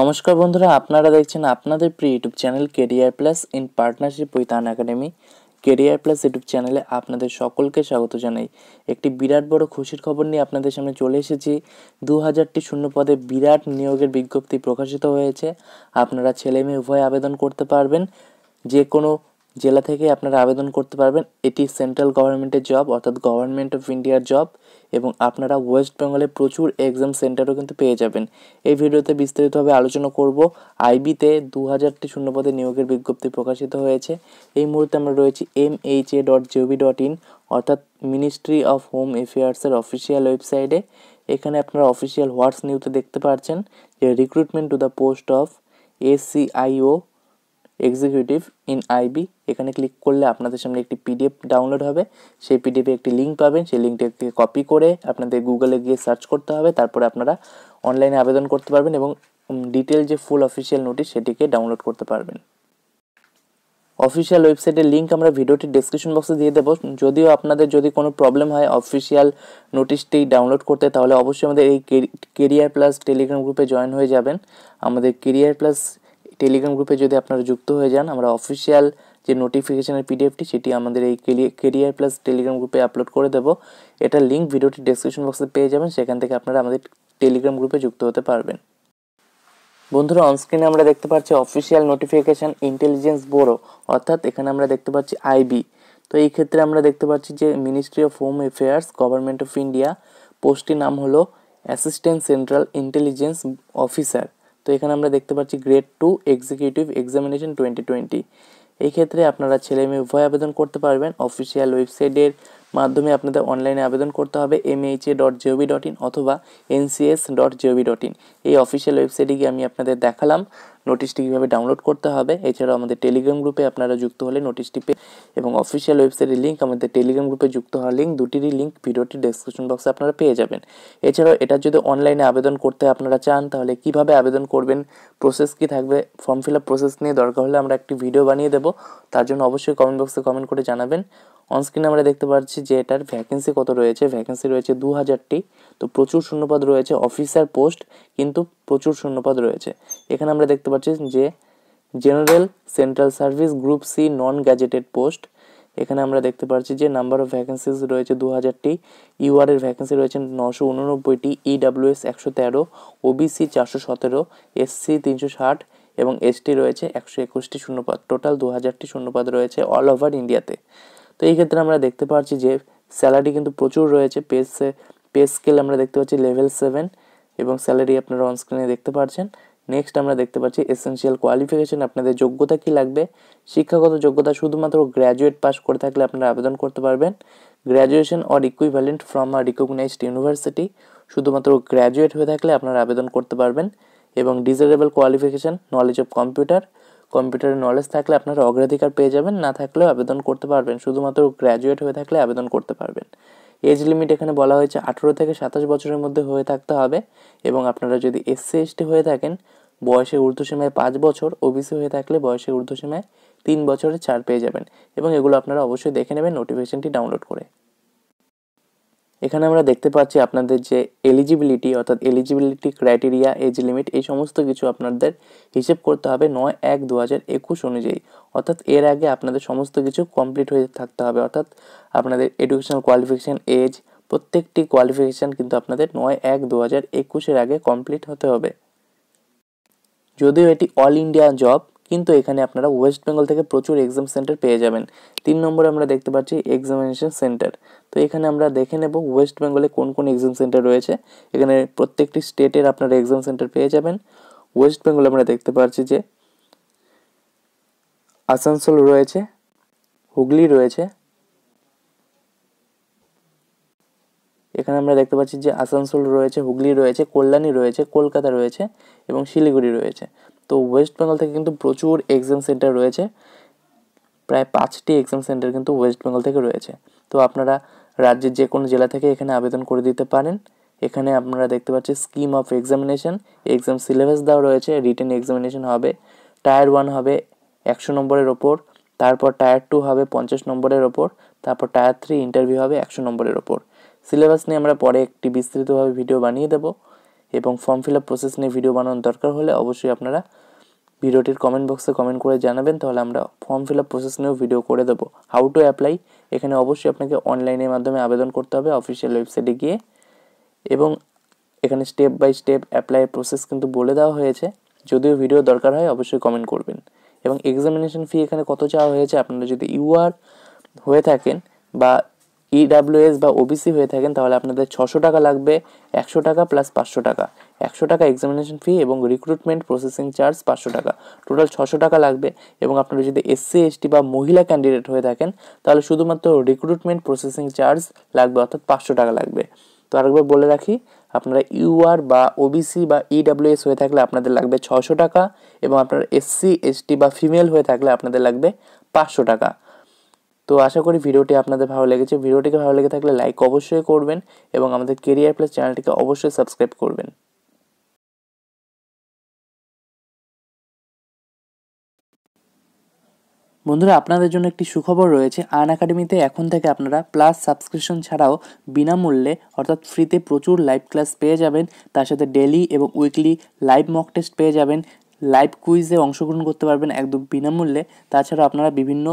নমস্কার বন্ধুরা আপনারা দেখছেন আপনাদের প্রিয় YouTube channel career plus in partnership with Unacademy career plus YouTube চ্যানেলে আপনাদের সকলকে স্বাগত জানাই একটি বিরাট বড় খুশির খবর নিয়ে আপনাদের সামনে চলে এসেছি দু হাজারটি শূন্য পদে বিরাট নিয়োগের বিজ্ঞপ্তি প্রকাশিত হয়েছে আপনারা ছেলে মেয়ে উভয় আবেদন করতে পারবেন যে কোনো জেলা থেকে আপনারা আবেদন করতে পারবেন এটি সেন্ট্রাল গভর্নমেন্টের জব অর্থাৎ গভর্নমেন্ট অফ ইন্ডিয়ার জব এবং আপনারা ওয়েস্ট বেঙ্গলে প্রচুর এক্সাম সেন্টারও কিন্তু পেয়ে যাবেন এই ভিডিওতে বিস্তারিতভাবে আলোচনা করব আইবিতে দু হাজারটি শূন্যপদে নিয়োগের বিজ্ঞপ্তি প্রকাশিত হয়েছে এই মুহূর্তে আমরা রয়েছি M H A dot gov dot in অর্থাৎ মিনিস্ট্রি অফ হোম অ্যাফেয়ার্সের অফিসিয়াল ওয়েবসাইটে এখানে আপনারা অফিসিয়াল হোয়াটস নিউতে দেখতে পারছেন যে recruitment to the post of ACIO executive in IB এখানে ক্লিক করলে আপনাদের সামনে একটি পিডিএফ ডাউনলোড হবে সেই পিডিএফে একটি লিঙ্ক পাবেন সেই লিঙ্কটাকে কপি করে আপনাদের গুগলে গিয়ে সার্চ করতে হবে তারপরে আপনারা অনলাইনে আবেদন করতে পারবেন এবং ডিটেল যে ফুল অফিসিয়াল নোটিশ সেটিকে ডাউনলোড করতে পারবেন অফিসিয়াল ওয়েবসাইটের লিঙ্ক আমরা ভিডিওটি ডিসক্রিপশন বক্সে দিয়ে দেবো যদিও আপনাদের যদি কোনো প্রবলেম হয় অফিসিয়াল নোটিশটি ডাউনলোড করতে তাহলে অবশ্যই আমাদের এই কেরিয়ার প্লাস টেলিগ্রাম গ্রুপে জয়েন হয়ে যাবেন আমাদের কেরিয়ার প্লাস টেলিগ্রাম গ্রুপে যদি আপনারা যুক্ত হয়ে যান আমরা অফিসিয়াল যে নোটিফিকেশানের পিডিএফটি সেটি আমাদের এই কেরিয়ার প্লাস টেলিগ্রাম গ্রুপে আপলোড করে দেব এটা লিঙ্ক ভিডিওটি ডিসক্রিপশন বক্সে পেয়ে যাবেন সেখান থেকে আপনারা আমাদের টেলিগ্রাম গ্রুপে যুক্ত হতে পারবেন বন্ধুরা অনস্ক্রিনে আমরা দেখতে পাচ্ছি অফিসিয়াল নোটিফিকেশান ইন্টেলিজেন্স বোরো অর্থাৎ এখানে আমরা দেখতে পাচ্ছি আইবি তো এই ক্ষেত্রে আমরা দেখতে পাচ্ছি যে ministry of home affairs government of India পোস্টটির নাম হলো অ্যাসিস্ট্যান্ট সেন্ট্রাল ইন্টেলিজেন্স অফিসার তো এখানে আমরা দেখতে পাচ্ছি grade two executive examination twenty twenty এই ক্ষেত্রে আপনারা ছেলে মেয়ে উভয় আবেদন করতে পারবেন অফিসিয়াল ওয়েবসাইটের মাধ্যমে আপনাদের অনলাইনে আবেদন করতে হবে MHA dot gov dot in অথবা NCS dot gov dot in এই অফিসিয়াল ওয়েবসাইটে গিয়ে আমি আপনাদের দেখালাম নোটিশটি কীভাবে ডাউনলোড করতে হবে এছাড়াও আমাদের টেলিগ্রাম গ্রুপে আপনারা যুক্ত হলে নোটিশটি পেয়ে এবং অফিসিয়াল ওয়েবসাইটের লিঙ্ক আমাদের টেলিগ্রাম গ্রুপে যুক্ত হওয়ার লিঙ্ক দুটিরই লিঙ্ক ভিডিওটি ডেসক্রিপশন বক্সে আপনারা পেয়ে যাবেন এছাড়াও এটা যদি অনলাইনে আবেদন করতে আপনারা চান তাহলে কিভাবে আবেদন করবেন প্রসেস কি থাকবে ফর্ম ফিল আপ প্রসেস নিয়ে দরকার হলে আমরা একটি ভিডিও বানিয়ে দেবো তার জন্য অবশ্যই কমেন্ট বক্সে কমেন্ট করে জানাবেন অনস্ক্রিনে আমরা দেখতে পাচ্ছি যে এটার ভ্যাকেন্সি কত রয়েছে ভ্যাকেন্সি রয়েছে দু হাজারটি তো প্রচুর শূন্যপদ রয়েছে অফিসার পোস্ট কিন্তু প্রচুর শূন্যপদ রয়েছে এখানে আমরা দেখতে পাচ্ছি যে general central service group C non gazetted post এখানে আমরা দেখতে পাচ্ছি যে নাম্বার অফ ভ্যাকেন্সিস রয়েছে দু হাজারটি ইউআরের ভ্যাকেন্সি রয়েছে নশো উননব্বইটি ইডাব্লিউএস e একশো তেরো ওবিসি চারশো সতেরো এসসি তিনশো ষাট এবং এসটি রয়েছে একশো একুশটি শূন্যপাত টোটাল দু হাজারটি শূন্যপদ রয়েছে অল ওভার ইন্ডিয়াতে তো এই ক্ষেত্রে আমরা দেখতে পাচ্ছি যে স্যালারি কিন্তু প্রচুর রয়েছে পেসে পে স্কেল আমরা দেখতে পাচ্ছি লেভেল সেভেন এবং স্যালারি আপনারা অনস্ক্রিনে দেখতে পাচ্ছেন নেক্সট আমরা দেখতে পাচ্ছি এসেন্সিয়াল কোয়ালিফিকেশান আপনাদের যোগ্যতা কি লাগবে শিক্ষাগত যোগ্যতা শুধুমাত্র গ্র্যাজুয়েট পাস করে থাকলে আপনারা আবেদন করতে পারবেন graduation or equivalent from a recognized university শুধুমাত্র গ্র্যাজুয়েট হয়ে থাকলে আপনারা আবেদন করতে পারবেন এবং desirable qualification knowledge of computer কম্পিউটারের নলেজ থাকলে আপনারা অগ্রাধিকার পেয়ে যাবেন না থাকলেও আবেদন করতে পারবেন শুধুমাত্র গ্র্যাজুয়েট হয়ে থাকলে আবেদন করতে পারবেন এজ লিমিট এখানে বলা হয়েছে আঠেরো থেকে সাতাশ বছরের মধ্যে হয়ে থাকতে হবে এবং আপনারা যদি এসসি এসটি হয়ে থাকেন বয়সে ঊর্ধ্বসীমায় পাঁচ বছর ওবিসি হয়ে থাকলে বয়সে ঊর্ধ্বসীমায় তিন বছরের ছাড় পেয়ে যাবেন এবং এগুলো আপনারা অবশ্যই দেখে নেবেন নোটিফিকেশনটি ডাউনলোড করে এখানে আমরা দেখতে পাচ্ছি আপনাদের যে এলিজিবিলিটি অর্থাৎ এলিজিবিলিটি ক্রাইটেরিয়া এজ লিমিট এই সমস্ত কিছু আপনাদের হিসেব করতে হবে নয় এক দু হাজার একুশ অনুযায়ী অর্থাৎ এর আগে আপনাদের সমস্ত কিছু কমপ্লিট হয়ে থাকতে হবে অর্থাৎ আপনাদের এডুকেশনাল কোয়ালিফিকেশান এজ প্রত্যেকটি কোয়ালিফিকেশান কিন্তু আপনাদের নয় এক দু হাজার একুশের আগে কমপ্লিট হতে হবে যদিও এটি অল ইন্ডিয়া জব কিন্তু এখানে আপনারা ওয়েস্ট বেঙ্গল থেকে প্রচুর এক্সাম সেন্টার পেয়ে যাবেন তিন নম্বরে আমরা দেখতে পাচ্ছি এক্সামিনেশন সেন্টার তো এখানে আমরা দেখে নেব ওয়েস্ট বেঙ্গলে কোন কোন এক্সাম সেন্টার রয়েছে এখানে প্রত্যেকটি স্টেটের আপনারা এক্সাম সেন্টার পেয়ে যাবেন ওয়েস্ট বেঙ্গলে আমরা দেখতে পাচ্ছি যে আসানসোল রয়েছে হুগলি রয়েছে এখানে আমরা দেখতে পাচ্ছি যে আসানসোল রয়েছে হুগলি রয়েছে কল্যাণী রয়েছে কলকাতা রয়েছে এবং শিলিগুড়ি রয়েছে তো ওয়েস্ট বেঙ্গল থেকে কিন্তু প্রচুর এক্সাম সেন্টার রয়েছে প্রায় পাঁচটি এক্সাম সেন্টার কিন্তু ওয়েস্ট বেঙ্গল থেকে রয়েছে তো আপনারা রাজ্যের যে কোনো জেলা থেকে এখানে আবেদন করে দিতে পারেন এখানে আপনারা দেখতে পাচ্ছেন scheme of examination exam syllabus দেওয়া রয়েছে রিটেন এক্সামিনেশন হবে টায়ার ওয়ান হবে একশো নম্বরের ওপর তারপর টায়ার টু হবে পঞ্চাশ নম্বরের ওপর তারপর টায়ার থ্রি ইন্টারভিউ হবে একশো নম্বরের ওপর সিলেবাস নিয়ে আমরা পরে একটি বিস্তৃতভাবে ভিডিও বানিয়ে দেবো এবং ফর্ম ফিল আপ প্রসেস নিয়ে ভিডিও বানানোর দরকার হলে অবশ্যই আপনারা ভিডিওটির কমেন্ট বক্সে কমেন্ট করে জানাবেন তাহলে আমরা ফর্ম ফিল আপ প্রসেস নিয়েও ভিডিও করে দেবো হাউ টু অ্যাপ্লাই এখানে অবশ্যই আপনাকে অনলাইনের মাধ্যমে আবেদন করতে হবে অফিসিয়াল ওয়েবসাইটে গিয়ে এবং এখানে step by step apply process কিন্তু বলে দেওয়া হয়েছে যদিও ভিডিও দরকার হয় অবশ্যই কমেন্ট করবেন এবং এক্সামিনেশন ফি এখানে কত চাওয়া হয়েছে আপনারা যদি ইউআর হয়ে থাকেন বা ইডাব্লিউএস e বা ওবিসি হয়ে থাকেন তাহলে আপনাদের ছশো টাকা লাগবে একশো টাকা প্লাস পাঁচশো টাকা একশো টাকা এক্সামিনেশন ফি এবং রিক্রুটমেন্ট প্রসেসিং চার্জ পাঁচশো টাকা টোটাল ছশো টাকা লাগবে এবং আপনারা যদি এসসি এসটি বা মহিলা ক্যান্ডিডেট হয়ে থাকেন তাহলে শুধুমাত্র রিক্রুটমেন্ট প্রসেসিং চার্জ লাগবে অর্থাৎ পাঁচশো টাকা লাগবে তো আরেকবার বলে রাখি আপনারা ইউআর বা ওবিসি বা ইডাব্লিউএস e হয়ে থাকলে আপনাদের লাগবে ছশো টাকা এবং আপনার এসসি এসটি বা ফিমেল হয়ে থাকলে আপনাদের লাগবে পাঁচশো টাকা তো আশা করি ভিডিওটি আপনাদের ভালো লেগেছে ভিডিওটিকে ভালো লেগে থাকলে লাইক অবশ্যই করবেন এবং আমাদের কেরিয়ার প্লাস চ্যানেলটিকে অবশ্যই সাবস্ক্রাইব করবেন বন্ধুরা আপনাদের জন্য একটি সুখবর রয়েছে আন একাডেমিতে এখন থেকে আপনারা প্লাস সাবস্ক্রিপশন ছাড়াও বিনামূল্যে অর্থাৎ ফ্রিতে প্রচুর লাইভ ক্লাস পেয়ে যাবেন তার সাথে ডেলি এবং উইকলি লাইভ মক টেস্ট পেয়ে যাবেন লাইভ কুইজে অংশগ্রহণ করতে পারবেন একদম বিনামূল্যে তাছাড়াও আপনারা বিভিন্ন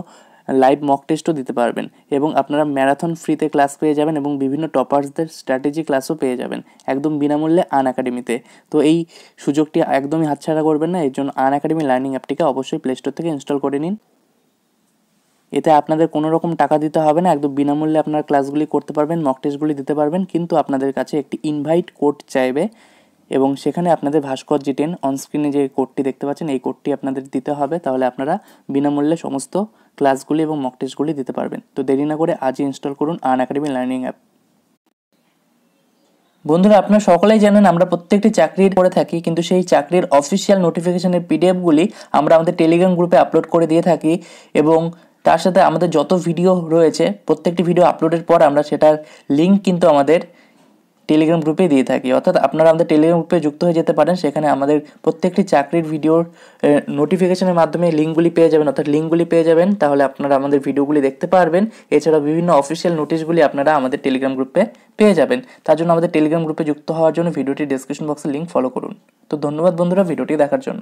লাইভ মক টেস্টও দিতে পারবেন এবং আপনারা ম্যারাথন ফ্রিতে ক্লাস পেয়ে যাবেন এবং বিভিন্ন টপার্সদের স্ট্র্যাটেজি ক্লাসও পেয়ে যাবেন একদম বিনামূল্যে আন একাডেমিতে তো এই সুযোগটি একদমই হাতছাড়া করবেন না এর জন্য আন একাডেমি লার্নিং অ্যাপটিকে অবশ্যই প্লে স্টোর থেকে ইনস্টল করে নিন এতে আপনাদের কোনো রকম টাকা দিতে হবে না একদম বিনামূল্যে আপনার ক্লাসগুলি করতে পারবেন মক টেস্টগুলি দিতে পারবেন কিন্তু আপনাদের কাছে একটি ইনভাইট কোড চাইবে এবং সেখানে আপনাদের ভাস্কর জিটেন টেন অনস্ক্রিনে যে কোডটি দেখতে পাচ্ছেন এই কোডটি আপনাদের দিতে হবে তাহলে আপনারা বিনামূল্যে সমস্ত ক্লাসগুলি এবং মক টেস্টগুলি দিতে পারবেন তো দেরি না করে আজই ইনস্টল করুন আন একাডেমি লার্নিং অ্যাপ বন্ধুরা আপনারা সকলেই জানেন আমরা প্রত্যেকটি চাকরির করে থাকি কিন্তু সেই চাকরির অফিসিয়াল নোটিফিকেশনের পিডিএফগুলি আমরা আমাদের টেলিগ্রাম গ্রুপে আপলোড করে দিয়ে থাকি এবং তার সাথে আমাদের যত ভিডিও রয়েছে প্রত্যেকটি ভিডিও আপলোডের পর আমরা সেটার লিঙ্ক কিন্তু আমাদের টেলিগ্রাম গ্রুপে দিয়ে থাকি অর্থাৎ আপনারা আমাদের টেলিগ্রাম গ্রুপে যুক্ত হয়ে যেতে পারেন সেখানে আমাদের প্রত্যেকটি চাকরির ভিডিওর নোটিফিকেশনের মাধ্যমে লিঙ্কগুলি পেয়ে যাবেন অর্থাৎ লিঙ্কগুলি পেয়ে যাবেন তাহলে আপনারা আমাদের ভিডিওগুলি দেখতে পারবেন এছাড়া বিভিন্ন অফিসিয়াল নোটিশগুলি আপনারা আমাদের টেলিগ্রাম গ্রুপে পেয়ে যাবেন তার জন্য আমাদের টেলিগ্রাম গ্রুপে যুক্ত হওয়ার জন্য ভিডিওটি ডিসক্রিপশন বক্সে লিঙ্ক ফলো করুন তো ধন্যবাদ বন্ধুরা ভিডিওটি দেখার জন্য